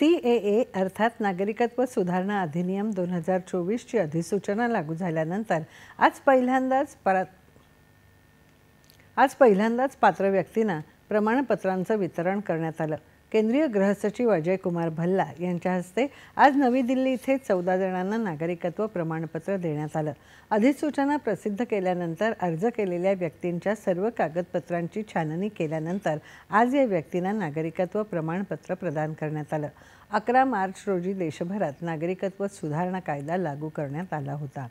C ए ए अर्थात नागरिकत्व सुधारणा अधिनियम दोन हजार चोवीसची अधिसूचना लागू झाल्यानंतर आज पहिल्यांदाच परा आज पहिल्यांदाच पात्र व्यक्तींना प्रमाणपत्रांचं वितरण करण्यात आलं केंद्रीय गृहसचिव अजय कुमार भल्ला यांच्या हस्ते आज नवी दिल्ली इथे चौदा जणांना नागरिकत्व प्रमाणपत्र देण्यात आलं अधिसूचना प्रसिद्ध केल्यानंतर अर्ज केलेल्या व्यक्तींच्या सर्व कागदपत्रांची छाननी केल्यानंतर आज या व्यक्तींना नागरिकत्व प्रमाणपत्र प्रदान करण्यात आलं अकरा मार्च रोजी देशभरात नागरिकत्व सुधारणा कायदा लागू करण्यात आला होता